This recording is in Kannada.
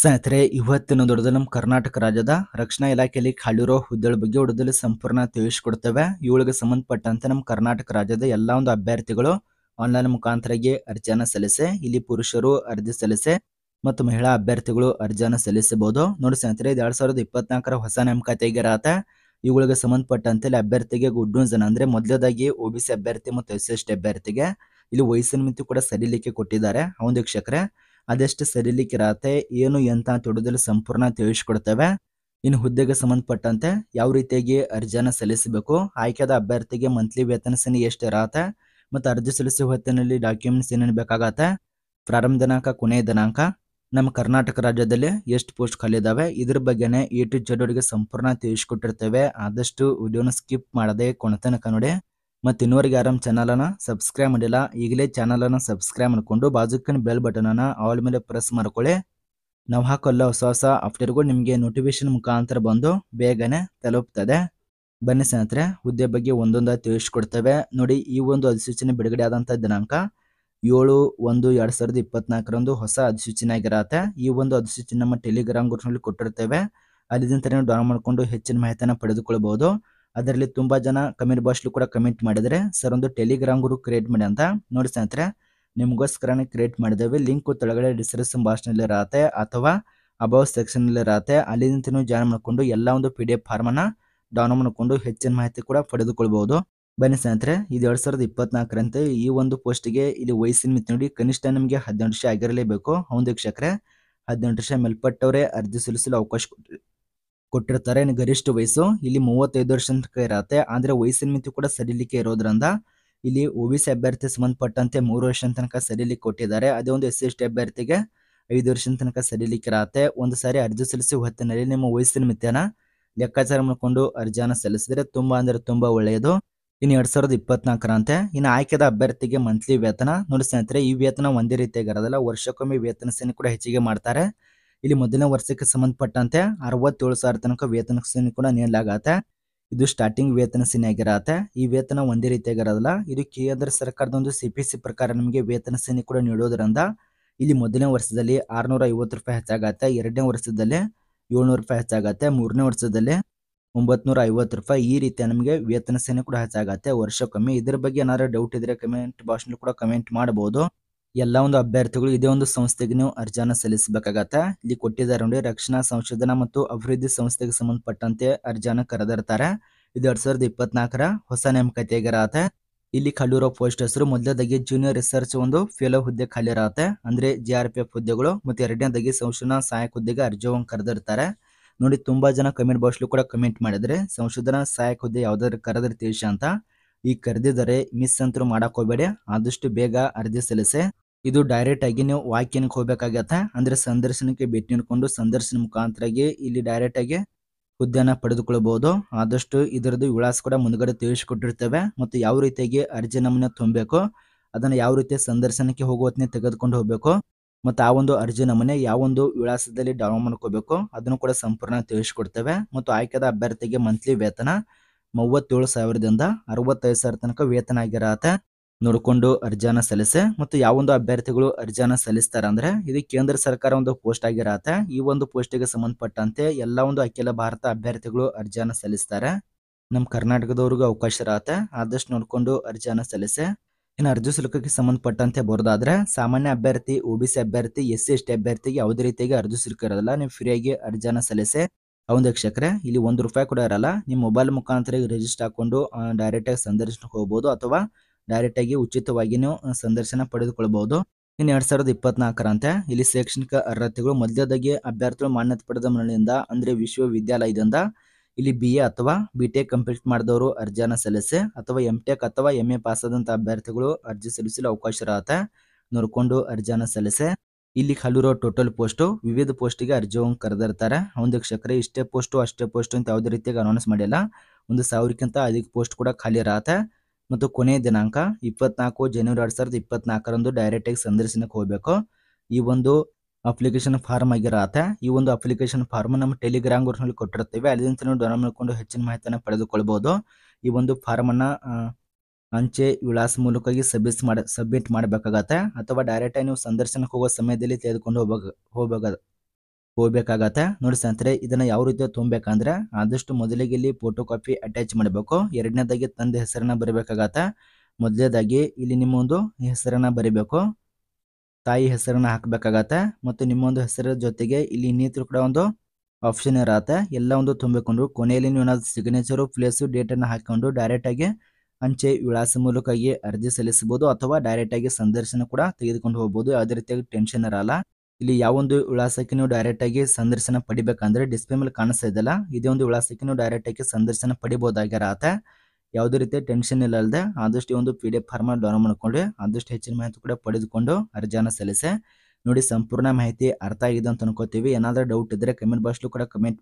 ಸ್ನೇಹಿತರೆ ಇವತ್ತಿನ ದೊಡ್ಡದು ನಮ್ಮ ಕರ್ನಾಟಕ ರಾಜ್ಯದ ರಕ್ಷಣಾ ಇಲಾಖೆಯಲ್ಲಿ ಖಾಲಿರೋ ಹುದ್ದೆಗಳ ಬಗ್ಗೆ ಹೊಡೆದಲ್ಲಿ ಸಂಪೂರ್ಣ ತಿಳಿಸ್ಕೊಡ್ತೇವೆ ಇವಳಿಗೆ ಸಂಬಂಧಪಟ್ಟಂತೆ ನಮ್ಮ ಕರ್ನಾಟಕ ರಾಜ್ಯದ ಎಲ್ಲ ಒಂದು ಅಭ್ಯರ್ಥಿಗಳು ಆನ್ಲೈನ್ ಮುಖಾಂತರಗೆ ಅರ್ಜಿಯನ್ನು ಸಲ್ಲಿಸಿ ಇಲ್ಲಿ ಪುರುಷರು ಅರ್ಜಿ ಸಲ್ಲಿಸಿ ಮತ್ತು ಮಹಿಳಾ ಅಭ್ಯರ್ಥಿಗಳು ಅರ್ಜಿಯನ್ನು ಸಲ್ಲಿಸಬಹುದು ನೋಡಿ ಸ್ನೇಹಿತರೆ ಎರಡ್ ಸಾವಿರದ ಇಪ್ಪತ್ನಾಲ್ಕರ ಹೊಸ ನೇಮಕಾತಿಗೆ ರಾತ ಇವುಗಳಿಗೆ ಸಂಬಂಧಪಟ್ಟಂತೆ ಇಲ್ಲಿ ಅಭ್ಯರ್ಥಿಗೆ ಗುಡ್ ನ್ಯೂಸ್ ಅಂದ್ರೆ ಮೊದಲದಾಗಿ ಒ ಬಿ ಸಿ ಅಭ್ಯರ್ಥಿ ಮತ್ತು ಎಸ್ ಟಿ ಅಭ್ಯರ್ಥಿಗೆ ಇಲ್ಲಿ ವಯಸ್ಸಿನ ಮಿತಿ ಕೂಡ ಸರಿಲಿಕ್ಕೆ ಕೊಟ್ಟಿದ್ದಾರೆ ಅವನ ವೀಕ್ಷಕರೇ ಅದೆಷ್ಟು ಇರತ್ತೆ ಏನು ಎಂತ ತೊಡೋದ್ರಲ್ಲಿ ಸಂಪೂರ್ಣ ತಿಳಿಸ್ಕೊಡ್ತೇವೆ ಇನ್ನು ಹುದ್ದೆಗೆ ಸಂಬಂಧಪಟ್ಟಂತೆ ಯಾವ ರೀತಿಯಾಗಿ ಅರ್ಜಿಯನ್ನ ಸಲ್ಲಿಸಬೇಕು ಆಯ್ಕೆದ ಅಭ್ಯರ್ಥಿಗೆ ಮಂತ್ಲಿ ವೇತನ ಸೇನೆ ಎಷ್ಟು ಇರತ್ತೆ ಮತ್ತು ಅರ್ಜಿ ಸಲ್ಲಿಸುವ ಹೊತ್ತಿನಲ್ಲಿ ಡಾಕ್ಯುಮೆಂಟ್ಸ್ ಏನೇನು ಬೇಕಾಗತ್ತೆ ಪ್ರಾರಂಭ ದಿನಾಂಕ ಕೊನೆಯ ದಿನಾಂಕ ನಮ್ಮ ಕರ್ನಾಟಕ ರಾಜ್ಯದಲ್ಲಿ ಎಷ್ಟು ಪೋಸ್ಟ್ ಖಾಲಿದಾವೆ ಇದ್ರ ಬಗ್ಗೆನೇ ಯೂಟ್ಯೂಬ್ ಟು ಸಂಪೂರ್ಣ ತಿಳಿಸ್ಕೊಟ್ಟಿರ್ತೇವೆ ಆದಷ್ಟು ವಿಡಿಯೋನ ಸ್ಕಿಪ್ ಮಾಡದೆ ಕೊನೆತನಕ ನೋಡಿ ಮತ್ತು ಇನ್ನೋರಿಗೆ ಆರಾಮ್ ಚಾನಲನ್ನು ಸಬ್ಸ್ಕ್ರೈಬ್ ಮಾಡಿಲ್ಲ ಈಗಲೇ ಚಾನಲನ್ನು ಸಬ್ಸ್ಕ್ರೈಬ್ ಮಾಡಿಕೊಂಡು ಬಾಜುಕನ್ ಬೆಲ್ ಬಟನನ್ನು ಆಲ್ ಮೇಲೆ ಪ್ರೆಸ್ ಮಾಡ್ಕೊಳ್ಳಿ ನಾವು ಹಾಕೋಲ್ಲ ಹೊಸ ಹೊಸ ಅಪ್ಡೇಟ್ಗಳು ನಿಮಗೆ ನೋಟಿಫಿಕೇಶನ್ ಮುಖಾಂತರ ಬಂದು ಬೇಗನೆ ತಲುಪ್ತದೆ ಬನ್ನಿ ಸ್ನೇಹಿತರೆ ಹುದ್ದೆ ಬಗ್ಗೆ ಒಂದೊಂದಾಗಿ ತಿಳಿಸ್ಕೊಡ್ತೇವೆ ನೋಡಿ ಈ ಒಂದು ಅಧಿಸೂಚನೆ ಬಿಡುಗಡೆ ಆದಂಥ ದಿನಾಂಕ ಏಳು ಒಂದು ಎರಡು ಸಾವಿರದ ಇಪ್ಪತ್ನಾಲ್ಕರಂದು ಹೊಸ ಅಧಿಸೂಚನೆ ಆಗಿರತ್ತೆ ಈ ಒಂದು ಅಧಿಸೂಚನೆ ನಮ್ಮ ಟೆಲಿಗ್ರಾಮ್ ಗ್ರೂಪ್ನಲ್ಲಿ ಕೊಟ್ಟಿರ್ತೇವೆ ಅಲ್ಲಿಂದ ನೀವು ಡೌನ್ ಮಾಡಿಕೊಂಡು ಹೆಚ್ಚಿನ ಮಾಹಿತಿಯನ್ನು ಪಡೆದುಕೊಳ್ಬಹುದು ಅದರಲ್ಲಿ ತುಂಬಾ ಜನ ಕಮೆಂಟ್ ಬಾಕ್ಸ್ಲಿ ಕೂಡ ಕಮೆಂಟ್ ಮಾಡಿದರೆ ಸರ್ ಒಂದು ಟೆಲಿಗ್ರಾಮ್ ಗ್ರೂಪ್ ಕ್ರಿಯೇಟ್ ಮಾಡಿ ಅಂತ ನೋಡಿ ಸ್ನೇಹಿತರೆ ನಿಮಗೋಸ್ಕರನೇ ಕ್ರಿಯೇಟ್ ಮಾಡಿದ್ದೇವೆ ಲಿಂಕ್ ತೊಳಗಡೆ ಡಿಸ್ಕ್ರಿಪ್ಷನ್ ನಲ್ಲಿ ಇರತ್ತೆ ಅಥವಾ ಅಬೌ ಸೆಕ್ಷನ್ ಇರತ್ತೆ ಅಲ್ಲಿ ನಿಂತು ನೀವು ಜಾಯ್ನ್ ಮಾಡಿಕೊಂಡು ಎಲ್ಲ ಒಂದು ಪಿ ಡಿ ಎಫ್ ಅನ್ನ ಡೌನ್ಲೋಡ್ ಮಾಡಿಕೊಂಡು ಹೆಚ್ಚಿನ ಮಾಹಿತಿ ಕೂಡ ಪಡೆದುಕೊಳ್ಬಹುದು ಬನ್ನಿ ಸ್ನೇಹಿತರೆ ಇದು ಎರಡು ಸಾವಿರದ ಇಪ್ಪತ್ನಾಲ್ಕರಂತೆ ಈ ಒಂದು ಪೋಸ್ಟ್ ಗೆ ಇಲ್ಲಿ ವಯಸ್ಸಿನ ಮಿತಿ ನೋಡಿ ಕನಿಷ್ಠ ನಿಮಗೆ ಹದಿನೆಂಟು ವರ್ಷ ಆಗಿರಲೇಬೇಕು ಹೌದು ವೀಕ್ಷಕರೇ ಹದಿನೆಂಟು ವರ್ಷ ಮೇಲ್ಪಟ್ಟವರೇ ಅರ್ಜಿ ಸಲ್ಲಿಸಲು ಅವಕಾಶ ಕೊಟ್ಟಿರ್ತಾರೆ ಗರಿಷ್ಠ ವಯಸ್ಸು ಇಲ್ಲಿ ಮೂವತ್ತೈದು ವರ್ಷ ತನಕ ಇರತ್ತೆ ಆದರೆ ವಯಸ್ಸಿನ ಮಿತಿ ಕೂಡ ಸರಿಲಿಕ್ಕೆ ಇರೋದ್ರಿಂದ ಇಲ್ಲಿ ಒ ಬಿ ಸಿ ಅಭ್ಯರ್ಥಿ ಸಂಬಂಧಪಟ್ಟಂತೆ ಮೂರು ವರ್ಷ ತನಕ ಸಡಿಲಿಕ್ಕೆ ಕೊಟ್ಟಿದ್ದಾರೆ ಅದೇ ಒಂದು ಎಸ್ ಎಸ್ ಟಿ ಅಭ್ಯರ್ಥಿಗೆ ಐದು ವರ್ಷ ತನಕ ಸಡಿಲಿಕ್ಕೆ ಇರತ್ತೆ ಒಂದು ಸಾರಿ ಅರ್ಜಿ ಸಲ್ಲಿಸಿ ಹೊತ್ತಿನಲ್ಲಿ ನಿಮ್ಮ ವಯಸ್ಸಿನ ಮಿತಿಯನ್ನ ಲೆಕ್ಕಾಚಾರ ಮಾಡಿಕೊಂಡು ಅರ್ಜಿಯನ್ನು ಸಲ್ಲಿಸಿದರೆ ತುಂಬಾ ಅಂದ್ರೆ ತುಂಬಾ ಒಳ್ಳೆಯದು ಇನ್ನು ಎರಡು ಸಾವಿರದ ಇಪ್ಪತ್ನಾಲ್ಕರಂತೆ ಇನ್ನು ಆಯ್ಕೆದ ಅಭ್ಯರ್ಥಿಗೆ ಮಂತ್ಲಿ ವೇತನ ನೋಡಿ ಈ ವೇತನ ಒಂದೇ ರೀತಿಯಾಗಿರೋದಿಲ್ಲ ವರ್ಷಕ್ಕೊಮ್ಮೆ ವೇತನ ಸೇನೆ ಕೂಡ ಹೆಚ್ಚಿಗೆ ಮಾಡ್ತಾರೆ ಇಲ್ಲಿ ಮೊದಲನೇ ವರ್ಷಕ್ಕೆ ಸಂಬಂಧಪಟ್ಟಂತೆ ಅರವತ್ತೇಳು ಸಾವಿರ ತನಕ ವೇತನ ಶ್ರೇಣಿ ಕೂಡ ನೀಡಲಾಗತ್ತೆ ಇದು ಸ್ಟಾರ್ಟಿಂಗ್ ವೇತನ ಸೀನಿ ಆಗಿರತ್ತೆ ಈ ವೇತನ ಒಂದೇ ರೀತಿಯಾಗಿರೋದಿಲ್ಲ ಇದು ಕೇಂದ್ರ ಸರ್ಕಾರದ ಒಂದು ಸಿ ಪಿ ಸಿ ಪ್ರಕಾರ ನಮಗೆ ವೇತನ ಶ್ರೇಣಿ ಕೂಡ ನೀಡೋದ್ರಿಂದ ಇಲ್ಲಿ ಮೊದಲನೇ ವರ್ಷದಲ್ಲಿ ಆರುನೂರ ಐವತ್ತು ರೂಪಾಯಿ ಹೆಚ್ಚಾಗತ್ತೆ ಎರಡನೇ ವರ್ಷದಲ್ಲಿ ಏಳ್ನೂರು ರೂಪಾಯಿ ಹೆಚ್ಚಾಗತ್ತೆ ಮೂರನೇ ವರ್ಷದಲ್ಲಿ ಒಂಬತ್ನೂರ ಐವತ್ತು ರೂಪಾಯಿ ಈ ರೀತಿಯ ನಮಗೆ ವೇತನ ಸೇನೆ ಕೂಡ ಹೆಚ್ಚಾಗತ್ತೆ ವರ್ಷಕ್ಕೊಮ್ಮೆ ಇದ್ರ ಬಗ್ಗೆ ಏನಾದ್ರು ಡೌಟ್ ಇದ್ರೆ ಕಮೆಂಟ್ ನಲ್ಲಿ ಕೂಡ ಕಮೆಂಟ್ ಮಾಡಬಹುದು ಎಲ್ಲ ಒಂದು ಅಭ್ಯರ್ಥಿಗಳು ಇದೇ ಒಂದು ಸಂಸ್ಥೆಗೆ ನೀವು ಅರ್ಜಿಯನ್ನು ಸಲ್ಲಿಸಬೇಕಾಗತ್ತೆ ಇಲ್ಲಿ ಕೊಟ್ಟಿದ್ದಾರೆ ನೋಡಿ ರಕ್ಷಣಾ ಸಂಶೋಧನಾ ಮತ್ತು ಅಭಿವೃದ್ಧಿ ಸಂಸ್ಥೆಗೆ ಸಂಬಂಧಪಟ್ಟಂತೆ ಅರ್ಜಿಯನ್ನು ಕರೆದಿರ್ತಾರೆ ಇದು ಎರಡ್ ಸಾವಿರದ ಇಪ್ಪತ್ನಾಲ್ಕರ ಹೊಸ ನೇಮಕತೆಯಾಗಿರತ್ತೆ ಇಲ್ಲಿ ಖಾಲಿ ಪೋಸ್ಟ್ ಹೆಸರು ಮೊದಲದಾಗಿ ಜೂನಿಯರ್ ರಿಸರ್ಚ್ ಒಂದು ಫೆಲೋ ಹುದ್ದೆ ಖಾಲಿ ಇರತ್ತೆ ಅಂದ್ರೆ ಜಿ ಆರ್ ಪಿ ಎಫ್ ಹುದ್ದೆಗಳು ಮತ್ತೆ ಎರಡನೇದಾಗಿ ಸಂಶೋಧನಾ ಸಹಾಯಕ ಹುದ್ದೆಗೆ ಅರ್ಜಿಯನ್ನು ಕರೆದಿರ್ತಾರೆ ನೋಡಿ ತುಂಬಾ ಜನ ಕಮೆಂಟ್ ಬಾಕ್ಸ್ ಕೂಡ ಕಮೆಂಟ್ ಮಾಡಿದ್ರೆ ಸಂಶೋಧನಾ ಸಹಾಯಕ ಹುದ್ದೆ ಯಾವ್ದಾದ್ರು ಕರೆದಿರ್ತೀವಿ ಅಂತ ಈಗ ಕರೆದಿದ್ದಾರೆ ಮಿಸ್ ಅಂತರೂ ಮಾಡಕ್ ಹೋಗ್ಬೇಡಿ ಆದಷ್ಟು ಬೇಗ ಅರ್ಜಿ ಸಲ್ಲಿಸಿ ಇದು ಡೈರೆಕ್ಟ್ ಆಗಿ ನೀವು ವಾಕ್ಯನಕ್ಕೆ ಹೋಗಬೇಕಾಗತ್ತೆ ಅಂದ್ರೆ ಸಂದರ್ಶನಕ್ಕೆ ಭೇಟಿ ನೀಡಿಕೊಂಡು ಸಂದರ್ಶನ ಮುಖಾಂತರಾಗಿ ಇಲ್ಲಿ ಡೈರೆಕ್ಟ್ ಆಗಿ ಹುದ್ದೆನ ಪಡೆದುಕೊಳ್ಳಬಹುದು ಆದಷ್ಟು ಇದರದ್ದು ವಿಳಾಸ ಕೂಡ ಮುಂದ್ಗಡೆ ತಿಳಿಸಿಕೊಟ್ಟಿರ್ತೇವೆ ಮತ್ತು ಯಾವ ರೀತಿಯಾಗಿ ಅರ್ಜಿ ನಮೂನೆ ತುಂಬಬೇಕು ಅದನ್ನ ಯಾವ ರೀತಿಯ ಸಂದರ್ಶನಕ್ಕೆ ಹೋಗುವತ್ತನೇ ತೆಗೆದುಕೊಂಡು ಹೋಗಬೇಕು ಮತ್ತು ಆ ಒಂದು ಅರ್ಜಿ ನಮೂನೆ ಒಂದು ವಿಳಾಸದಲ್ಲಿ ಡೌನ್ಲೋಡ್ ಮಾಡ್ಕೋಬೇಕು ಅದನ್ನು ಕೂಡ ಸಂಪೂರ್ಣ ತಿಳಿಸಿಕೊಡ್ತೇವೆ ಮತ್ತು ಆಯ್ಕೆದ ಅಭ್ಯರ್ಥಿಗೆ ಮಂತ್ಲಿ ವೇತನ ಮೂವತ್ತೇಳು ಸಾವಿರದಿಂದ ಅರವತ್ತೈದು ಸಾವಿರ ತನಕ ವೇತನ ಆಗಿರತ್ತೆ ನೋಡಿಕೊಂಡು ಅರ್ಜಿಯನ್ನ ಸಲ್ಲಿಸೆ ಮತ್ತು ಯಾವೊಂದು ಅಭ್ಯರ್ಥಿಗಳು ಅರ್ಜಿಯನ್ನ ಸಲ್ಲಿಸ್ತಾರೆ ಅಂದ್ರೆ ಇದು ಕೇಂದ್ರ ಸರ್ಕಾರ ಒಂದು ಪೋಸ್ಟ್ ಆಗಿರತ್ತೆ ಈ ಒಂದು ಗೆ ಸಂಬಂಧಪಟ್ಟಂತೆ ಎಲ್ಲ ಒಂದು ಅಖಿಲ ಭಾರತ ಅಭ್ಯರ್ಥಿಗಳು ಅರ್ಜಿಯನ್ನ ಸಲ್ಲಿಸ್ತಾರೆ ನಮ್ಮ ಕರ್ನಾಟಕದವ್ರಿಗೂ ಅವಕಾಶ ಇರತ್ತೆ ಆದಷ್ಟು ನೋಡಿಕೊಂಡು ಅರ್ಜಿಯನ್ನ ಸಲ್ಲಿಸೆ ಇನ್ನು ಅರ್ಜಿ ಶುಲ್ಕಕ್ಕೆ ಸಂಬಂಧಪಟ್ಟಂತೆ ಬರೋದಾದ್ರೆ ಸಾಮಾನ್ಯ ಅಭ್ಯರ್ಥಿ ಒ ಬಿ ಸಿ ಅಭ್ಯರ್ಥಿ ಎಸ್ ಸಿ ಎಸ್ ಟಿ ಅಭ್ಯರ್ಥಿಗೆ ಯಾವುದೇ ರೀತಿಯಾಗಿ ಅರ್ಜಿ ಶುಲ್ಕ ಇರೋದಲ್ಲ ನೀವು ಫ್ರೀಯಾಗಿ ಅರ್ಜಿಯನ್ನ ಸಲ್ಲಿಸಿ ಒಂದು ವೀಕ್ಷಕರೇ ಇಲ್ಲಿ ಒಂದು ರೂಪಾಯಿ ಕೂಡ ಇರಲ್ಲ ನಿಮ್ಮ ಮೊಬೈಲ್ ಮುಖಾಂತರ ರಿಜಿಸ್ಟರ್ ಹಾಕೊಂಡು ಡೈರೆಕ್ಟ್ ಆಗಿ ಸಂದರ್ಶನಕ್ಕೆ ಹೋಗ್ಬೋದು ಅಥವಾ ಡೈರೆಕ್ಟ್ ಆಗಿ ಉಚಿತವಾಗಿಯೂ ಸಂದರ್ಶನ ಪಡೆದುಕೊಳ್ಬಹುದು ಇನ್ನು ಎರಡ್ ಸಾವಿರದ ಇಪ್ಪತ್ನಾಲ್ಕರಂತೆ ಇಲ್ಲಿ ಶೈಕ್ಷಣಿಕ ಅರ್ಹತೆಗಳು ಮೊದಲದಾಗಿ ಅಭ್ಯರ್ಥಿಗಳು ಮಾನ್ಯತೆ ಪಡೆದ ಮನೆಯಿಂದ ಅಂದ್ರೆ ವಿಶ್ವವಿದ್ಯಾಲಯದಿಂದ ಇಲ್ಲಿ ಬಿ ಎ ಅಥವಾ ಬಿ ಟೆಕ್ ಕಂಪ್ಲೀಟ್ ಮಾಡಿದವರು ಅರ್ಜಿಯನ್ನು ಸಲ್ಲಿಸಿ ಅಥವಾ ಎಂ ಟೆಕ್ ಅಥವಾ ಎಂ ಎ ಪಾಸ್ ಆದಂತ ಅಭ್ಯರ್ಥಿಗಳು ಅರ್ಜಿ ಸಲ್ಲಿಸಲು ಅವಕಾಶ ಇರುತ್ತೆ ನೋಡ್ಕೊಂಡು ಅರ್ಜಿಯನ್ನು ಸಲ್ಲಿಸಿ ಇಲ್ಲಿ ಹಲೂರೋ ಟೋಟಲ್ ಪೋಸ್ಟ್ ವಿವಿಧ ಪೋಸ್ಟಿಗೆ ಅರ್ಜಿ ಕರೆದಿರ್ತಾರೆ ಒಂದು ವೀಕ್ಷಕರೇ ಇಷ್ಟೇ ಪೋಸ್ಟು ಅಷ್ಟೇ ಪೋಸ್ಟ್ ಅಂತ ಯಾವುದೇ ರೀತಿಯಾಗಿ ಅನೌನ್ಸ್ ಮಾಡಿಲ್ಲ ಒಂದು ಸಾವಿರಕ್ಕಿಂತ ಅಧಿಕ ಪೋಸ್ಟ್ ಕೂಡ ಖಾಲಿ ಇರತ್ತೆ ಮತ್ತು ಕೊನೆಯ ದಿನಾಂಕ ಇಪ್ಪತ್ನಾಲ್ಕು ಜನವರಿ ಎರಡು ಸಾವಿರದ ಇಪ್ಪತ್ನಾಲ್ಕರಂದು ಡೈರೆಕ್ಟಾಗಿ ಸಂದರ್ಶನಕ್ಕೆ ಹೋಗಬೇಕು ಈ ಒಂದು ಅಪ್ಲಿಕೇಶನ್ ಫಾರ್ಮ್ ಆಗಿರತ್ತೆ ಈ ಒಂದು ಅಪ್ಲಿಕೇಶನ್ ಫಾರ್ಮ್ ನಮ್ಮ ಟೆಲಿಗ್ರಾಮ್ ಗ್ರೂಪ್ನಲ್ಲಿ ಕೊಟ್ಟಿರ್ತೀವಿ ಅಲ್ಲಿಂದ ನೀವು ಡೌನ್ಲೋಡ್ ಮಾಡಿಕೊಂಡು ಹೆಚ್ಚಿನ ಮಾಹಿತಿಯನ್ನು ಪಡೆದುಕೊಳ್ಬೋದು ಈ ಒಂದು ಫಾರ್ಮನ್ನು ಅಂಚೆ ವಿಳಾಸ ಮೂಲಕವಾಗಿ ಸಬ್ಮಿಸ್ ಮಾಡ ಸಬ್ಮಿಟ್ ಮಾಡಬೇಕಾಗತ್ತೆ ಅಥವಾ ಡೈರೆಕ್ಟಾಗಿ ನೀವು ಸಂದರ್ಶನಕ್ಕೆ ಹೋಗೋ ಸಮಯದಲ್ಲಿ ತೆಗೆದುಕೊಂಡು ಹೋಗ ಹೋಗಬೇಕು ಹೋಗ್ಬೇಕಾಗತ್ತೆ ನೋಡಿ ಸ್ನೇಹಿತರೆ ಇದನ್ನ ಯಾವ ರೀತಿ ತುಂಬಬೇಕಂದ್ರೆ ಆದಷ್ಟು ಮೊದಲಿಗೆ ಇಲ್ಲಿ ಫೋಟೋ ಕಾಪಿ ಅಟ್ಯಾಚ್ ಮಾಡಬೇಕು ಎರಡನೇದಾಗಿ ತಂದ ಹೆಸರನ್ನ ಬರೀಬೇಕಾಗತ್ತೆ ಮೊದಲನೇದಾಗಿ ಇಲ್ಲಿ ನಿಮ್ಮೊಂದು ಹೆಸರನ್ನ ಬರಿಬೇಕು ತಾಯಿ ಹೆಸರನ್ನ ಹಾಕ್ಬೇಕಾಗತ್ತೆ ಮತ್ತು ನಿಮ್ಮೊಂದು ಹೆಸರ ಜೊತೆಗೆ ಇಲ್ಲಿ ಇನ್ನಿತರ ಕೂಡ ಒಂದು ಆಪ್ಷನ್ ಇರತ್ತೆ ಎಲ್ಲ ಒಂದು ತುಂಬಿಕೊಂಡು ಕೊನೆಯಲ್ಲಿ ನೀವು ಏನಾದ್ರು ಡೇಟ್ ಅನ್ನ ಹಾಕೊಂಡು ಹಾಕಿಕೊಂಡು ಡೈರೆಕ್ಟಾಗಿ ಅಂಚೆ ವಿಳಾಸ ಮೂಲಕವಾಗಿ ಅರ್ಜಿ ಸಲ್ಲಿಸಬಹುದು ಅಥವಾ ಡೈರೆಕ್ಟಾಗಿ ಸಂದರ್ಶನ ಕೂಡ ತೆಗೆದುಕೊಂಡು ಹೋಗಬಹುದು ಯಾವುದೇ ರೀತಿಯಾಗಿ ಟೆನ್ಷನ್ ಇರಲ್ಲ ಇಲ್ಲಿ ಯಾವೊಂದು ವಿಳಾಸಕ್ಕೆ ನೀವು ಡೈರೆಕ್ಟ್ ಆಗಿ ಸಂದರ್ಶನ ಪಡಿಬೇಕಂದ್ರೆ ಡಿಸ್ಪ್ಲೇ ಮೇಲೆ ಕಾಣಿಸ್ತಾ ಇದೆಯಲ್ಲ ಇದೇ ಒಂದು ವಿಳಾಸಕ್ಕೆ ನೀವು ಡೈರೆಕ್ಟ್ ಆಗಿ ಸಂದರ್ಶನ ಆತ ಯಾವುದೇ ರೀತಿಯ ಟೆನ್ಷನ್ ಇಲ್ಲ ಅಲ್ಲದೆ ಆದಷ್ಟು ಒಂದು P D F form download ಮಾಡ್ಕೊಂಡು ಆದಷ್ಟು ಹೆಚ್ಚಿನ ಮಾಹಿತಿ ಕೂಡ ಪಡೆದುಕೊಂಡು ಅರ್ಜಿಯನ್ನು ಸಲ್ಲಿಸಿ ನೋಡಿ ಸಂಪೂರ್ಣ ಮಾಹಿತಿ ಅರ್ಥ ಆಗಿದೆ ಅಂತ ಅನ್ಕೋತೀವಿ ಏನಾದರೂ ಡೌಟ್ ಇದ್ರೆ ಕಮೆಂಟ್ ಬಾಕ್ಸ್ಲೂ ಕೂಡ ಕಮೆಂಟ್